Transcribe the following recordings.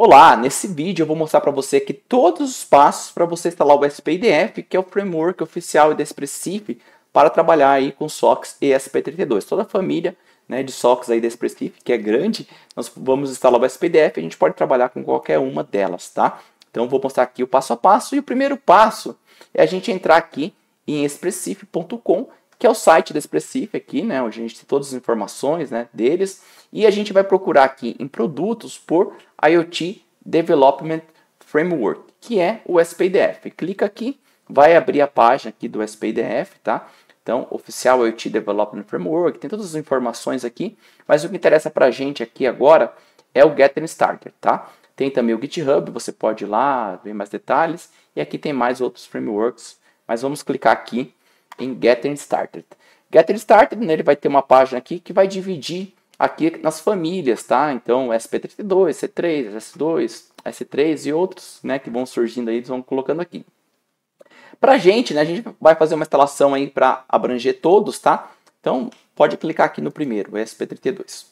Olá, nesse vídeo eu vou mostrar para você aqui todos os passos para você instalar o SPIDF, que é o framework oficial da Expressif para trabalhar aí com SOX e sp 32 Toda a família né, de SOX aí da Expressif, que é grande, nós vamos instalar o SPDF e a gente pode trabalhar com qualquer uma delas, tá? Então vou mostrar aqui o passo a passo e o primeiro passo é a gente entrar aqui em expressif.com que é o site da Expressif aqui, né, onde a gente tem todas as informações né, deles. E a gente vai procurar aqui em produtos por IoT Development Framework, que é o SPDF. Clica aqui, vai abrir a página aqui do SPDF, tá? Então, oficial IoT Development Framework, tem todas as informações aqui, mas o que interessa para a gente aqui agora é o Getting Started, tá? Tem também o GitHub, você pode ir lá ver mais detalhes, e aqui tem mais outros frameworks, mas vamos clicar aqui em Getting Started. Getting Started, né, ele vai ter uma página aqui que vai dividir aqui nas famílias, tá? Então, SP32, C3, S2, S3 e outros, né, que vão surgindo aí, eles vão colocando aqui. Pra gente, né, a gente vai fazer uma instalação aí para abranger todos, tá? Então, pode clicar aqui no primeiro, SP32.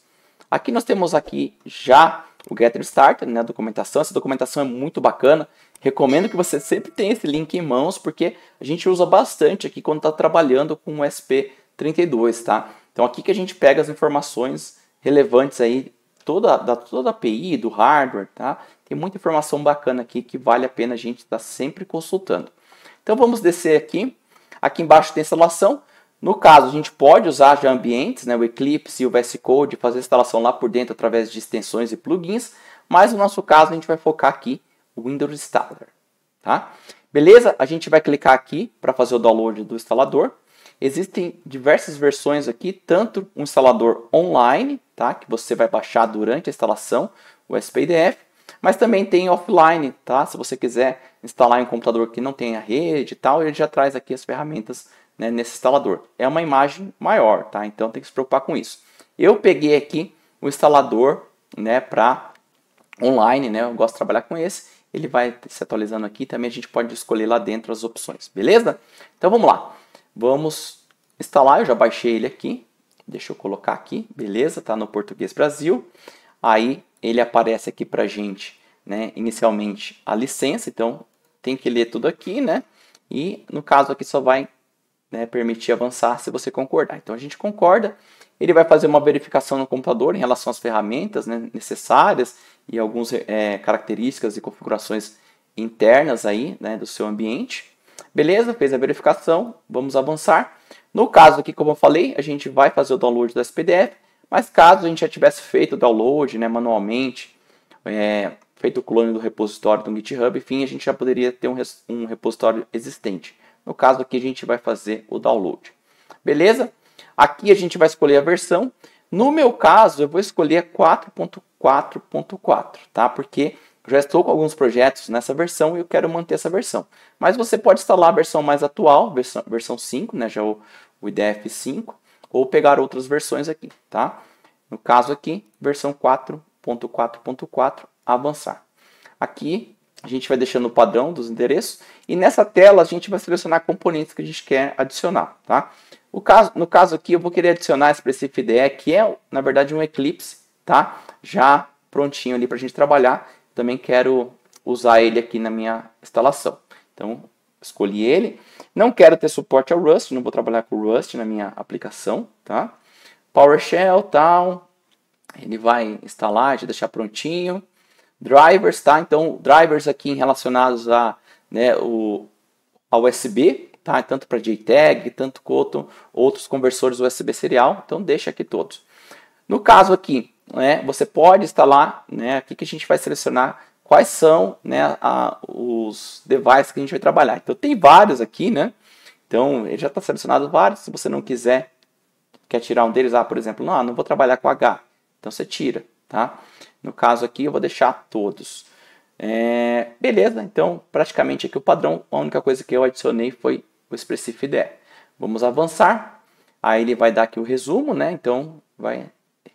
Aqui nós temos aqui já o Getter Starter, né, a documentação. Essa documentação é muito bacana. Recomendo que você sempre tenha esse link em mãos, porque a gente usa bastante aqui quando está trabalhando com o SP32, tá? Então aqui que a gente pega as informações relevantes aí toda, da toda a API, do hardware, tá? Tem muita informação bacana aqui que vale a pena a gente estar tá sempre consultando. Então vamos descer aqui. Aqui embaixo tem instalação. No caso, a gente pode usar já ambientes, né, o Eclipse e o VS Code, fazer a instalação lá por dentro através de extensões e plugins, mas no nosso caso a gente vai focar aqui Windows Installer. Tá? Beleza? A gente vai clicar aqui para fazer o download do instalador. Existem diversas versões aqui, tanto um instalador online, tá? que você vai baixar durante a instalação, o SPDF, mas também tem offline, tá? Se você quiser instalar em um computador que não tenha rede e tal, ele já traz aqui as ferramentas né, nesse instalador. É uma imagem maior, tá? Então tem que se preocupar com isso. Eu peguei aqui o instalador, né, para online, né? Eu gosto de trabalhar com esse ele vai se atualizando aqui. Também a gente pode escolher lá dentro as opções, beleza? Então vamos lá. Vamos instalar, eu já baixei ele aqui. Deixa eu colocar aqui, beleza? Tá no Português Brasil. Aí ele aparece aqui pra gente, né, inicialmente a licença, então tem que ler tudo aqui, né? E no caso aqui só vai né, permitir avançar se você concordar. Então a gente concorda, ele vai fazer uma verificação no computador em relação às ferramentas né, necessárias e algumas é, eh, características e configurações internas aí, né, do seu ambiente. Beleza, fez a verificação, vamos avançar. No caso aqui, como eu falei, a gente vai fazer o download do SPDF, mas caso a gente já tivesse feito o download né, manualmente, é, feito o clone do repositório do GitHub, enfim, a gente já poderia ter um, um repositório existente. No caso aqui, a gente vai fazer o download. Beleza? Aqui a gente vai escolher a versão. No meu caso, eu vou escolher 4.4.4, tá? Porque já estou com alguns projetos nessa versão e eu quero manter essa versão. Mas você pode instalar a versão mais atual, versão, versão 5, né? Já o, o IDF 5, ou pegar outras versões aqui, tá? No caso aqui, versão 4.4.4, avançar. Aqui a gente vai deixando o padrão dos endereços e nessa tela a gente vai selecionar componentes que a gente quer adicionar, tá? No caso, no caso aqui, eu vou querer adicionar esse Precip IDE, que é, na verdade, um Eclipse, tá? Já prontinho ali para a gente trabalhar. Também quero usar ele aqui na minha instalação. Então, escolhi ele. Não quero ter suporte ao Rust, não vou trabalhar com o Rust na minha aplicação, tá? PowerShell, tal. Ele vai instalar, já deixar prontinho. Drivers, tá? Então, drivers aqui relacionados a, né, o, a USB, tá? tanto para JTAG, tanto quanto outros conversores USB serial. Então deixa aqui todos. No caso aqui, né, você pode instalar, né, aqui que a gente vai selecionar quais são né, a, os devices que a gente vai trabalhar. Então tem vários aqui, né? Então ele já está selecionado vários. Se você não quiser, quer tirar um deles, ah, por exemplo, não, ah, não vou trabalhar com H. Então você tira, tá? No caso aqui eu vou deixar todos. É, beleza, então praticamente aqui o padrão, a única coisa que eu adicionei foi o expressivo IDE. Vamos avançar. Aí ele vai dar aqui o resumo, né? Então, vai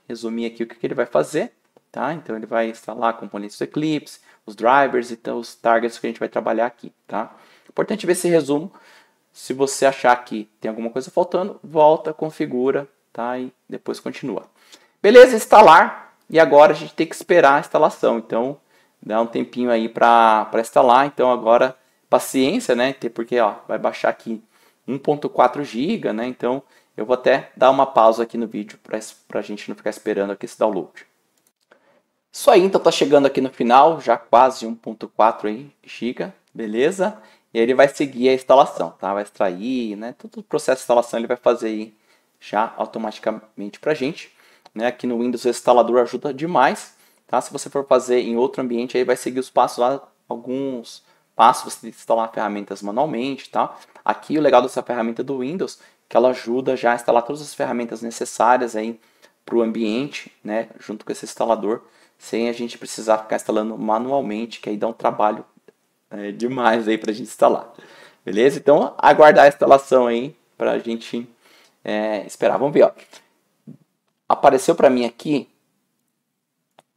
resumir aqui o que, que ele vai fazer. Tá? Então, ele vai instalar componentes do Eclipse, os drivers e então, os targets que a gente vai trabalhar aqui. Tá? Importante ver esse resumo. Se você achar que tem alguma coisa faltando, volta, configura tá? e depois continua. Beleza, instalar. E agora a gente tem que esperar a instalação. Então, dá um tempinho aí para instalar. Então, agora paciência, né? Porque ó, vai baixar aqui 1.4 GB, né? Então eu vou até dar uma pausa aqui no vídeo para a gente não ficar esperando aqui esse download. Isso aí, então tá chegando aqui no final, já quase 1.4 GB, beleza? E ele vai seguir a instalação, tá? Vai extrair, né? Todo o processo de instalação ele vai fazer aí já automaticamente para a gente. Né? Aqui no Windows o instalador ajuda demais, tá? Se você for fazer em outro ambiente aí vai seguir os passos lá, alguns passo você instalar ferramentas manualmente, tá? Aqui o legal dessa ferramenta do Windows que ela ajuda já a instalar todas as ferramentas necessárias aí para o ambiente, né, junto com esse instalador, sem a gente precisar ficar instalando manualmente, que aí dá um trabalho é, demais aí para a gente instalar. Beleza? Então, aguardar a instalação aí para a gente é, esperar. Vamos ver, ó. Apareceu para mim aqui.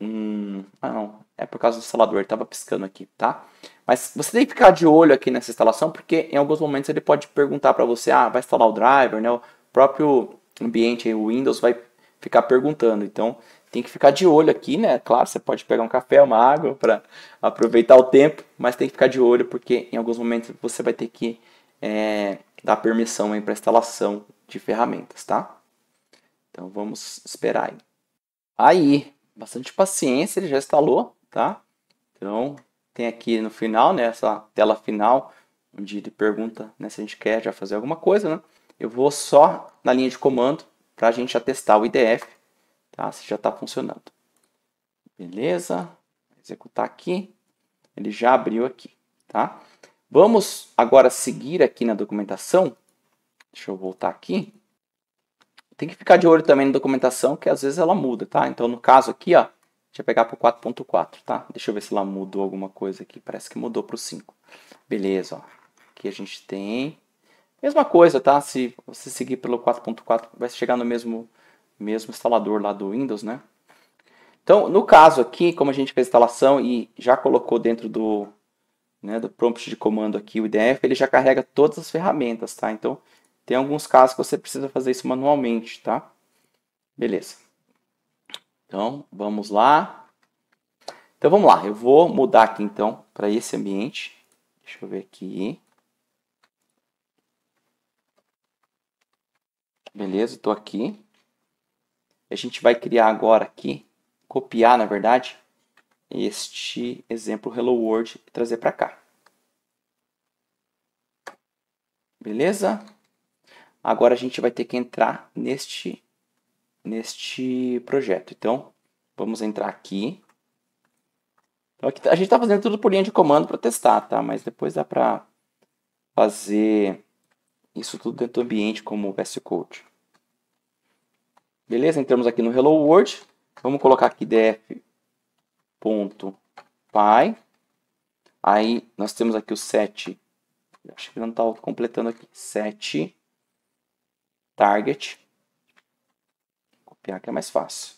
Hum, ah, não. É por causa do instalador, estava piscando aqui, tá? Mas você tem que ficar de olho aqui nessa instalação, porque em alguns momentos ele pode perguntar para você, ah, vai instalar o driver, né? O próprio ambiente, o Windows, vai ficar perguntando. Então, tem que ficar de olho aqui, né? Claro, você pode pegar um café, uma água para aproveitar o tempo, mas tem que ficar de olho, porque em alguns momentos você vai ter que é, dar permissão para instalação de ferramentas, tá? Então, vamos esperar aí. Aí, bastante paciência, ele já instalou tá? Então, tem aqui no final, nessa né, tela final, onde ele pergunta né, se a gente quer já fazer alguma coisa, né? Eu vou só na linha de comando para a gente já testar o IDF, tá? Se já está funcionando. Beleza, executar aqui. Ele já abriu aqui, tá? Vamos agora seguir aqui na documentação. Deixa eu voltar aqui. Tem que ficar de olho também na documentação, que às vezes ela muda, tá? Então, no caso aqui, ó, Deixa eu pegar para o 4.4, tá? Deixa eu ver se lá mudou alguma coisa aqui. Parece que mudou para o 5. Beleza, ó. Aqui a gente tem... Mesma coisa, tá? Se você seguir pelo 4.4, vai chegar no mesmo, mesmo instalador lá do Windows, né? Então, no caso aqui, como a gente fez a instalação e já colocou dentro do, né, do prompt de comando aqui o IDF, ele já carrega todas as ferramentas, tá? Então, tem alguns casos que você precisa fazer isso manualmente, tá? Beleza. Então, vamos lá. Então, vamos lá. Eu vou mudar aqui, então, para esse ambiente. Deixa eu ver aqui. Beleza, estou aqui. A gente vai criar agora aqui, copiar, na verdade, este exemplo Hello World e trazer para cá. Beleza? Agora a gente vai ter que entrar neste neste projeto. Então, vamos entrar aqui. Então, aqui tá, a gente está fazendo tudo por linha de comando para testar, tá? Mas depois dá para fazer isso tudo dentro do ambiente como VS Code. Beleza? Entramos aqui no Hello World. Vamos colocar aqui df.py. Aí nós temos aqui o set. Acho que não está completando aqui. Set target. PH é mais fácil.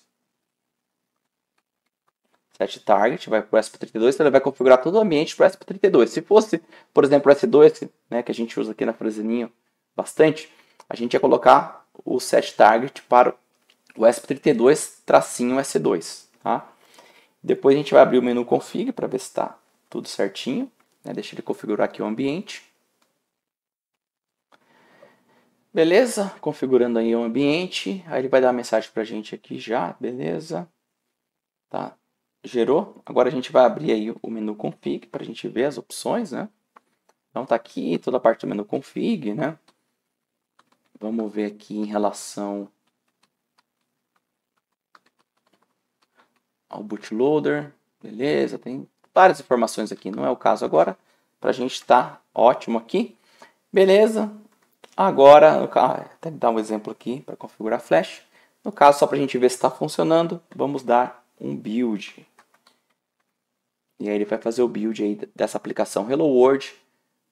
Set target, vai para o SP32, então ele vai configurar todo o ambiente para o SP32. Se fosse, por exemplo, o S2, né, que a gente usa aqui na fraseninha bastante, a gente ia colocar o set target para o SP32 tracinho S2. Tá? Depois a gente vai abrir o menu config para ver se está tudo certinho. Né? Deixa ele configurar aqui o ambiente. Beleza? Configurando aí o ambiente. Aí ele vai dar uma mensagem para a gente aqui já, beleza? Tá, gerou. Agora a gente vai abrir aí o menu config para a gente ver as opções, né? Então tá aqui toda a parte do menu config, né? Vamos ver aqui em relação ao bootloader, beleza? Tem várias informações aqui, não é o caso agora. Para a gente tá ótimo aqui, beleza? Agora, ah, até dar um exemplo aqui para configurar flash. No caso, só para a gente ver se está funcionando, vamos dar um build. E aí ele vai fazer o build aí dessa aplicação Hello World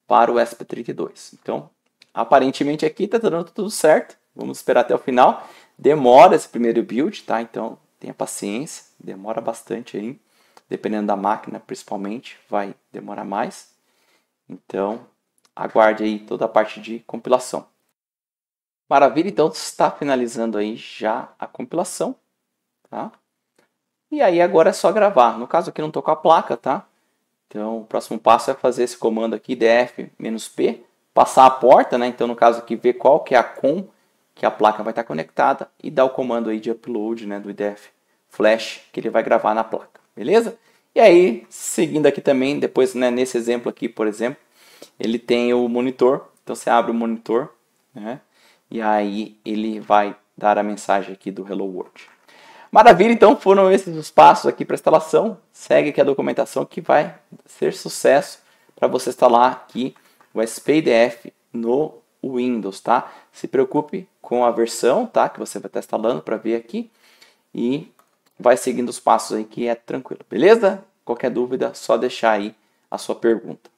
para o SP32. Então, aparentemente aqui está dando tudo certo. Vamos esperar até o final. Demora esse primeiro build, tá? Então, tenha paciência. Demora bastante aí. Dependendo da máquina, principalmente, vai demorar mais. Então, aguarde aí toda a parte de compilação. Maravilha, então está finalizando aí já a compilação, tá? E aí agora é só gravar. No caso aqui não estou com a placa, tá? Então o próximo passo é fazer esse comando aqui, df-p, passar a porta, né? Então no caso aqui ver qual que é a com que a placa vai estar conectada e dar o comando aí de upload, né, do IDF flash que ele vai gravar na placa, beleza? E aí, seguindo aqui também, depois né, nesse exemplo aqui, por exemplo, ele tem o monitor. Então você abre o monitor, né? E aí ele vai dar a mensagem aqui do Hello World. Maravilha, então foram esses os passos aqui para instalação. Segue aqui a documentação que vai ser sucesso para você instalar aqui o SPDF no Windows, tá? Se preocupe com a versão, tá? Que você vai estar instalando para ver aqui e vai seguindo os passos aí que é tranquilo, beleza? Qualquer dúvida, só deixar aí a sua pergunta.